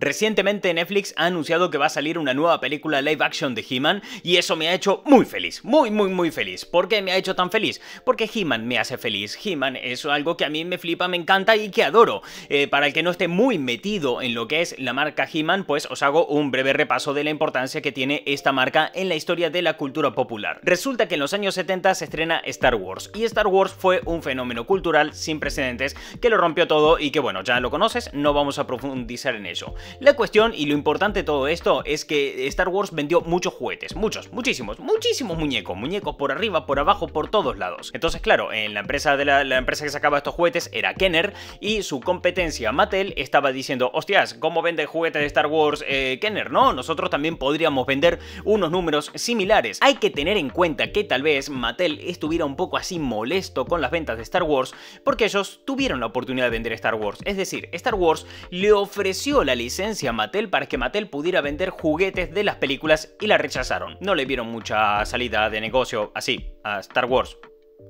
Recientemente Netflix ha anunciado que va a salir una nueva película live action de He-Man y eso me ha hecho muy feliz, muy muy muy feliz. ¿Por qué me ha hecho tan feliz? Porque He-Man me hace feliz, He-Man es algo que a mí me flipa, me encanta y que adoro. Eh, para el que no esté muy metido en lo que es la marca He-Man, pues os hago un breve repaso de la importancia que tiene esta marca en la historia de la cultura popular. Resulta que en los años 70 se estrena Star Wars y Star Wars fue un fenómeno cultural sin precedentes que lo rompió todo y que bueno, ya lo conoces, no vamos a profundizar en ello. La cuestión y lo importante de todo esto es que Star Wars vendió muchos juguetes, muchos, muchísimos, muchísimos muñecos, muñecos por arriba, por abajo, por todos lados. Entonces, claro, en la empresa de la, empresa que sacaba estos juguetes era Kenner y su competencia Mattel estaba diciendo, hostias, ¿cómo vende juguetes de Star Wars eh, Kenner? No, nosotros también podríamos vender unos números similares. Hay que tener en cuenta que tal vez Mattel estuviera un poco así molesto con las ventas de Star Wars porque ellos tuvieron la oportunidad de vender Star Wars. Es decir, Star Wars le ofreció la licencia Mattel para que Mattel pudiera vender juguetes de las películas y la rechazaron. No le vieron mucha salida de negocio así a Star Wars.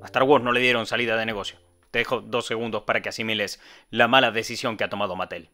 A Star Wars no le dieron salida de negocio. Te dejo dos segundos para que asimiles la mala decisión que ha tomado Mattel.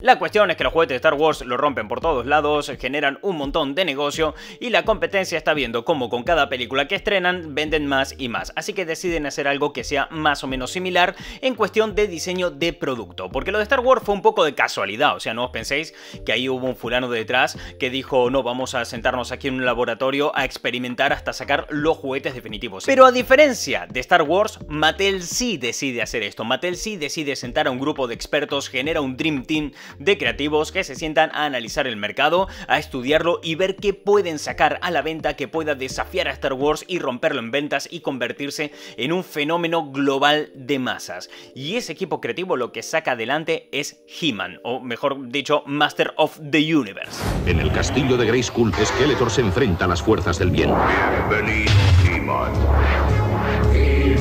La cuestión es que los juguetes de Star Wars lo rompen por todos lados, generan un montón de negocio y la competencia está viendo cómo con cada película que estrenan venden más y más, así que deciden hacer algo que sea más o menos similar en cuestión de diseño de producto, porque lo de Star Wars fue un poco de casualidad, o sea, no os penséis que ahí hubo un fulano detrás que dijo, no, vamos a sentarnos aquí en un laboratorio a experimentar hasta sacar los juguetes definitivos. Pero a diferencia de Star Wars, Mattel sí decide hacer esto, Mattel sí decide sentar a un grupo de expertos, genera un Dream Team, de creativos que se sientan a analizar el mercado, a estudiarlo y ver qué pueden sacar a la venta que pueda desafiar a Star Wars y romperlo en ventas y convertirse en un fenómeno global de masas. Y ese equipo creativo lo que saca adelante es He-Man, o mejor dicho, Master of the Universe. En el castillo de Grayskull, Skeletor se enfrenta a las fuerzas del bien. he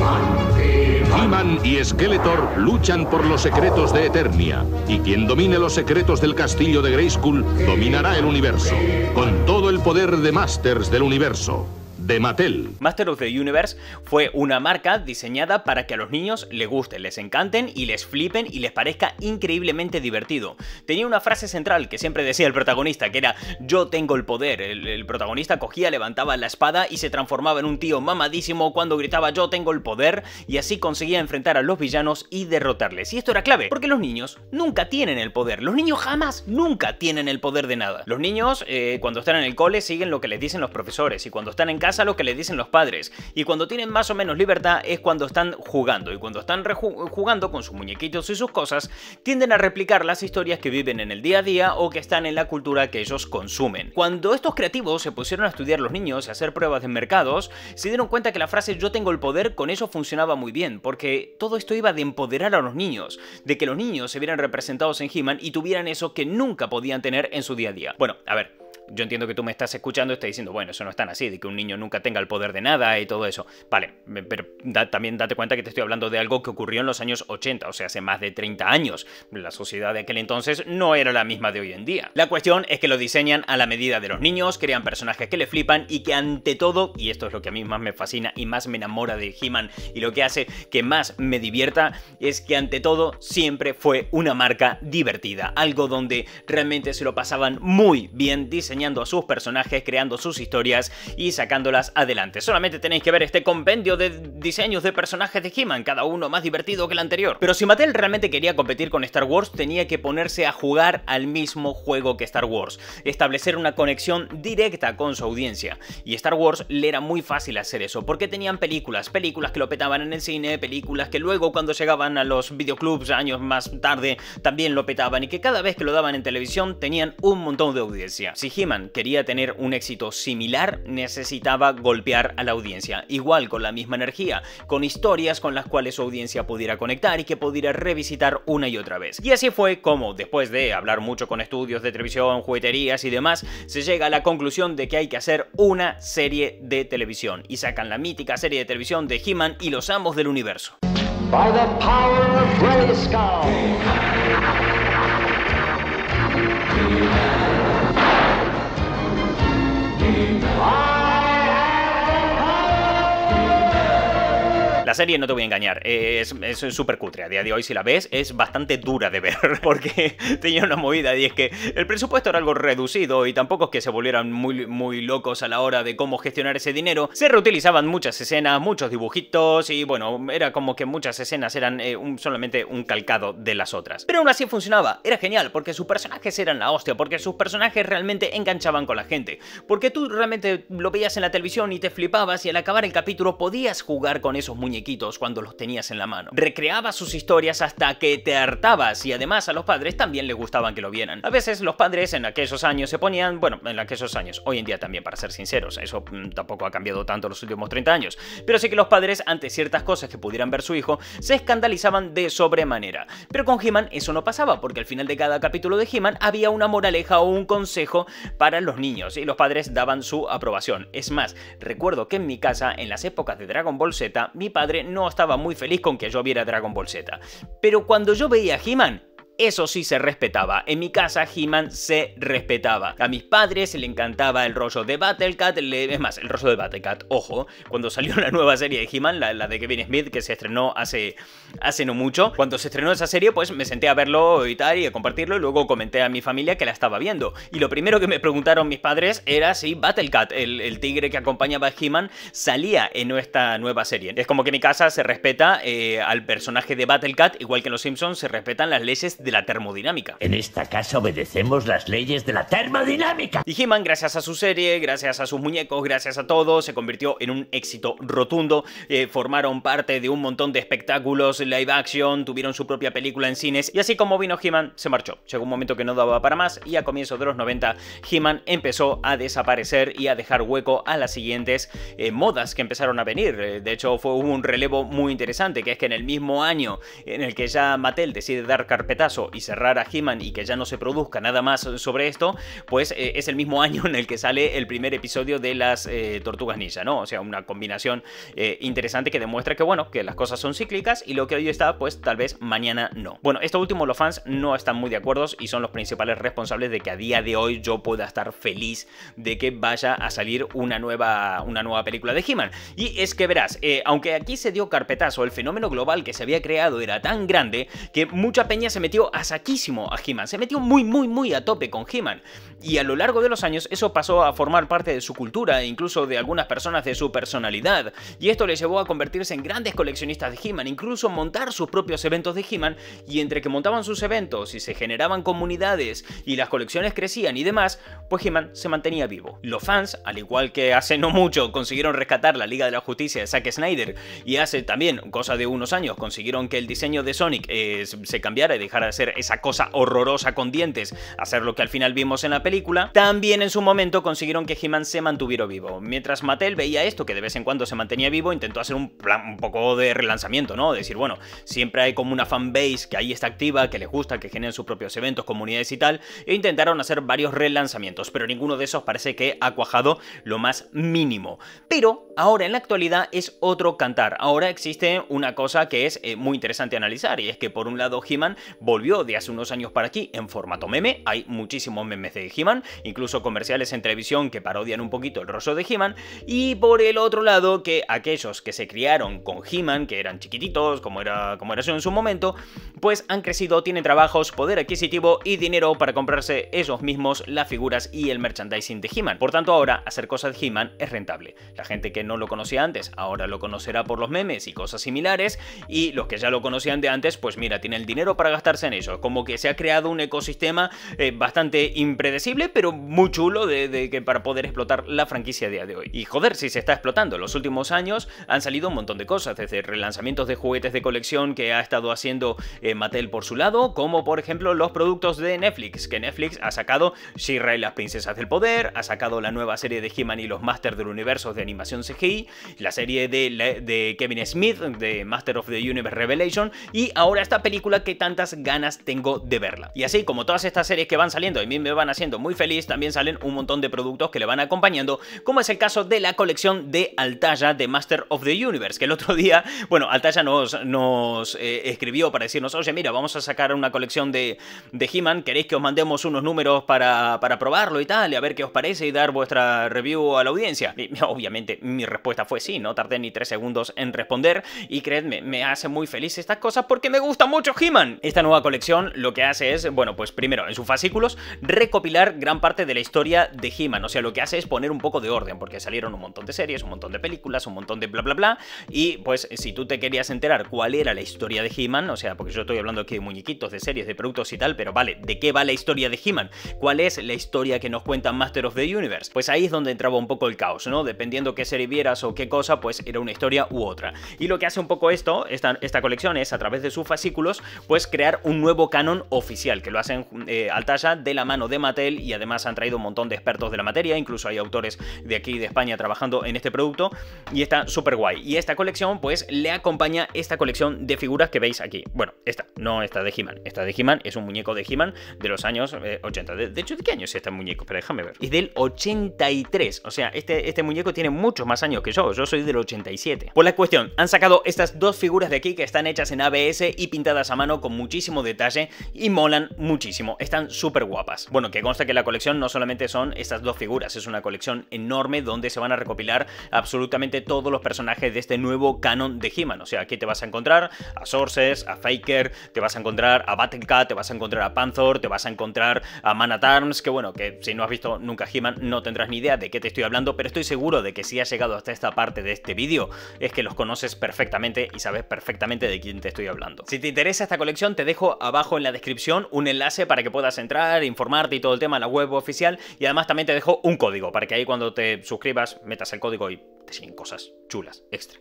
He-Man y Skeletor luchan por los secretos de Eternia, y quien domine los secretos del castillo de Grayskull dominará el universo, con todo el poder de Masters del universo de Mattel. Master of the Universe fue una marca diseñada para que a los niños les guste, les encanten y les flipen y les parezca increíblemente divertido. Tenía una frase central que siempre decía el protagonista, que era yo tengo el poder. El, protagonista cogía, levantaba la espada y se transformaba en un tío mamadísimo cuando gritaba yo tengo el poder y así conseguía enfrentar a los villanos y derrotarles. Y esto era clave, porque los niños nunca tienen el poder. Los niños jamás, nunca tienen el poder de nada. Los niños eh, cuando están en el cole siguen lo que les dicen los profesores y cuando están en casa a lo que le dicen los padres. Y cuando tienen más o menos libertad es cuando están jugando. Y cuando están jugando con sus muñequitos y sus cosas, tienden a replicar las historias que viven en el día a día o que están en la cultura que ellos consumen. Cuando estos creativos se pusieron a estudiar los niños y hacer pruebas de mercados, se dieron cuenta que la frase yo tengo el poder con eso funcionaba muy bien, porque todo esto iba de empoderar a los niños, de que los niños se vieran representados en He-Man y tuvieran eso que nunca podían tener en su día a día. Bueno, a ver, yo entiendo que tú me estás escuchando y estás diciendo, bueno, eso no es tan así, de que un niño nunca tenga el poder de nada y todo eso. Vale, pero también date cuenta que te estoy hablando de algo que ocurrió en los años 80, o sea, hace más de 30 años. La sociedad de aquel entonces no era la misma de hoy en día. La cuestión es que lo diseñan a la medida de los niños, crean personajes que le flipan y que ante todo, y esto es lo que a mí más me fascina y más me enamora de He-Man y lo que hace que más me divierta, es que ante todo siempre fue una marca divertida, algo donde realmente se lo pasaban muy bien dice a sus personajes, creando sus historias y sacándolas adelante. Solamente tenéis que ver este compendio de diseños de personajes de He-Man, cada uno más divertido que el anterior. Pero si Mattel realmente quería competir con Star Wars, tenía que ponerse a jugar al mismo juego que Star Wars, establecer una conexión directa con su audiencia. Y Star Wars le era muy fácil hacer eso, porque tenían películas, películas que lo petaban en el cine, películas que luego cuando llegaban a los videoclubs años más tarde también lo petaban y que cada vez que lo daban en televisión tenían un montón de audiencia. Si he quería tener un éxito similar, necesitaba golpear a la audiencia, igual con la misma energía, con historias con las cuales su audiencia pudiera conectar y que pudiera revisitar una y otra vez. Y así fue como, después de hablar mucho con estudios de televisión, jugueterías y demás, se llega a la conclusión de que hay que hacer una serie de televisión, y sacan la mítica serie de televisión de He-Man y los Amos del Universo. serie, no te voy a engañar, es súper cutre. A día de hoy, si la ves, es bastante dura de ver, porque tenía una movida y es que el presupuesto era algo reducido y tampoco es que se volvieran muy, muy locos a la hora de cómo gestionar ese dinero. Se reutilizaban muchas escenas, muchos dibujitos y bueno, era como que muchas escenas eran eh, solamente un calcado de las otras. Pero aún así funcionaba, era genial, porque sus personajes eran la hostia, porque sus personajes realmente enganchaban con la gente, porque tú realmente lo veías en la televisión y te flipabas y al acabar el capítulo podías jugar con esos muñequitos cuando los tenías en la mano. Recreaba sus historias hasta que te hartabas y además a los padres también les gustaban que lo vieran. A veces los padres en aquellos años se ponían, bueno, en aquellos años, hoy en día también para ser sinceros, eso mm, tampoco ha cambiado tanto los últimos 30 años, pero sí que los padres ante ciertas cosas que pudieran ver su hijo se escandalizaban de sobremanera. Pero con He-Man eso no pasaba porque al final de cada capítulo de He-Man había una moraleja o un consejo para los niños y los padres daban su aprobación. Es más, recuerdo que en mi casa, en las épocas de Dragon Ball Z, mi padre no estaba muy feliz con que yo viera Dragon Ball Z. Pero cuando yo veía a He-Man, eso sí se respetaba. En mi casa He-Man se respetaba. A mis padres le encantaba el rollo de Battlecat. Es más, el rollo de Battlecat, ojo. Cuando salió la nueva serie de He-Man, la, de Kevin Smith, que se estrenó hace, hace no mucho. Cuando se estrenó esa serie, pues me senté a verlo y tal y a compartirlo. Y luego comenté a mi familia que la estaba viendo. Y lo primero que me preguntaron mis padres era si Battlecat, el, el tigre que acompañaba a He-Man, salía en esta nueva serie. Es como que en mi casa se respeta eh, al personaje de Battlecat, igual que en Los Simpsons se respetan las leyes de la termodinámica. En esta casa obedecemos las leyes de la termodinámica. Y He-Man, gracias a su serie, gracias a sus muñecos, gracias a todo, se convirtió en un éxito rotundo. Eh, formaron parte de un montón de espectáculos, live action, tuvieron su propia película en cines. Y así como vino He-Man, se marchó. Llegó un momento que no daba para más y a comienzos de los 90, He-Man empezó a desaparecer y a dejar hueco a las siguientes eh, modas que empezaron a venir. Eh, de hecho, fue un relevo muy interesante, que es que en el mismo año en el que ya Mattel decide dar carpetazo y cerrar a He-Man y que ya no se produzca nada más sobre esto, pues eh, es el mismo año en el que sale el primer episodio de las eh, Tortugas Ninja, ¿no? O sea, una combinación eh, interesante que demuestra que, bueno, que las cosas son cíclicas y lo que hoy está, pues tal vez mañana no. Bueno, esto último los fans no están muy de acuerdo y son los principales responsables de que a día de hoy yo pueda estar feliz de que vaya a salir una nueva, una nueva película de He-Man. Y es que verás, aunque aquí se dio carpetazo, el fenómeno global que se había creado era tan grande que mucha peña se metió a saquísimo a He-Man, se metió muy, muy, muy a tope con He-Man. Y a lo largo de los años eso pasó a formar parte de su cultura e incluso de algunas personas de su personalidad. Y esto le llevó a convertirse en grandes coleccionistas de He-Man, incluso montar sus propios eventos de He-Man. Y entre que montaban sus eventos y se generaban comunidades y las colecciones crecían y demás, pues He-Man se mantenía vivo. Los fans, al igual que hace no mucho consiguieron rescatar la Liga de la Justicia de Zack Snyder y hace también, cosa de unos años, consiguieron que el diseño de Sonic eh, se cambiara y dejara hacer esa cosa horrorosa con dientes, hacer lo que al final vimos en la película, también en su momento consiguieron que He-Man se mantuviera vivo. Mientras Mattel veía esto, que de vez en cuando se mantenía vivo, intentó hacer un plan un poco de relanzamiento, ¿no? Decir, bueno, siempre hay como una fanbase que ahí está activa, que les gusta, que generen sus propios eventos, comunidades y tal, e intentaron hacer varios relanzamientos, pero ninguno de esos parece que ha cuajado lo más mínimo. Pero ahora en la actualidad es otro cantar. Ahora existe una cosa que es eh, muy interesante analizar, y es que por un lado He-Man volvió de hace unos años para aquí en formato meme, hay muchísimos memes de He-Man, incluso comerciales en televisión que parodian un poquito el rostro de He-Man, y por el otro lado que aquellos que se criaron con He-Man, que eran chiquititos, como era, como era eso en su momento, pues han crecido, tienen trabajos, poder adquisitivo y dinero para comprarse ellos mismos las figuras y el merchandising de He-Man. Por tanto ahora hacer cosas de He-Man es rentable. La gente que no lo conocía antes ahora lo conocerá por los memes y cosas similares, y los que ya lo conocían de antes, pues mira, tiene el dinero para gastarse en eso. Como que se ha creado un ecosistema eh, bastante impredecible, pero muy chulo de, que para poder explotar la franquicia a día de hoy. Y joder, si se está explotando. los últimos años han salido un montón de cosas, desde relanzamientos de juguetes de colección que ha estado haciendo eh, Mattel por su lado, como por ejemplo los productos de Netflix, que Netflix ha sacado she y las princesas del poder, ha sacado la nueva serie de He-Man y los Masters del Universo de animación CGI, la serie de, Kevin Smith de Master of the Universe Revelation y ahora esta película que tantas ganas tengo de verla. Y así como todas estas series que van saliendo a mí me van haciendo muy feliz, también salen un montón de productos que le van acompañando, como es el caso de la colección de Altaya de Master of the Universe, que el otro día, bueno, Altaya nos, nos eh, escribió para decirnos, oye, mira, vamos a sacar una colección de, de He-Man, queréis que os mandemos unos números para, para probarlo y tal, y a ver qué os parece y dar vuestra review a la audiencia. Y, obviamente mi respuesta fue sí, no tardé ni tres segundos en responder, y creedme, me hace muy feliz estas cosas porque me gusta mucho He-Man. Esta nueva colección lo que hace es, bueno, pues primero, en sus fascículos, recopilar gran parte de la historia de He-Man. O sea, lo que hace es poner un poco de orden, porque salieron un montón de series, un montón de películas, un montón de bla bla bla. Y pues, si tú te querías enterar cuál era la historia de He-Man, o sea, porque yo estoy hablando aquí de muñequitos, de series, de productos y tal, pero vale, ¿de qué va la historia de He-Man? ¿Cuál es la historia que nos cuenta Master of the Universe? Pues ahí es donde entraba un poco el caos, ¿no? Dependiendo qué serie vieras o qué cosa, pues era una historia u otra. Y lo que hace un poco esto, esta, esta colección, es a través de sus fascículos, pues crear un nuevo canon oficial, que lo hacen a eh, al talla de la mano de Mattel y además han traído un montón de expertos de la materia, incluso hay autores de aquí de España trabajando en este producto y está súper guay. Y esta colección pues le acompaña esta colección de figuras que veis aquí. Bueno, esta, no está de He-Man, esta de He-Man es un muñeco de He-Man de los años 80. Eh, de, hecho, ¿de qué año es este muñeco? Pero déjame ver. Es del 83, o sea, este, este muñeco tiene muchos más años que yo, yo soy del 87. Por la cuestión, han sacado estas dos figuras de aquí que están hechas en ABS y pintadas a mano con muchísimo detalle y molan muchísimo, están súper guapas. Bueno, que consta que la colección no solamente son estas dos figuras, es una colección enorme donde se van a recopilar absolutamente todos los personajes de este nuevo canon de He-Man, o sea, aquí te vas a encontrar a Sources, a Faker, te vas a encontrar a Battlecat, te vas a encontrar a Panthor, te vas a encontrar a Mana Tarns que bueno, que si no has visto nunca He-Man no tendrás ni idea de qué te estoy hablando, pero estoy seguro de que si has llegado hasta esta parte de este vídeo es que los conoces perfectamente y sabes perfectamente de quién te estoy hablando. Si te interesa esta colección te dejo abajo en la descripción un enlace para que puedas entrar, informarte y todo el tema en la web oficial. Y además también te dejo un código para que ahí cuando te suscribas metas el código y te siguen cosas chulas extra.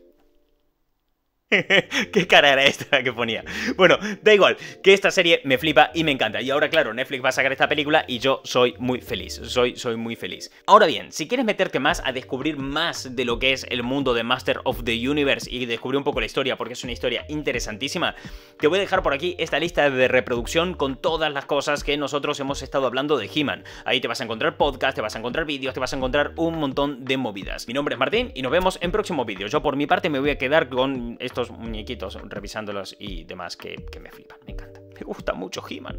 Qué cara era esta que ponía. Bueno, da igual, que esta serie me flipa y me encanta. Y ahora, claro, Netflix va a sacar esta película y yo soy muy feliz. Soy, soy muy feliz. Ahora bien, si quieres meterte más a descubrir más de lo que es el mundo de Master of the Universe y descubrir un poco la historia, porque es una historia interesantísima, te voy a dejar por aquí esta lista de reproducción con todas las cosas que nosotros hemos estado hablando de He-Man. Ahí te vas a encontrar podcast, te vas a encontrar vídeos, te vas a encontrar un montón de movidas. Mi nombre es Martín y nos vemos en próximos vídeos. Yo por mi parte me voy a quedar con estos muñequitos, revisándolos y demás, que, que me flipan, me encanta. Me gusta mucho He-Man.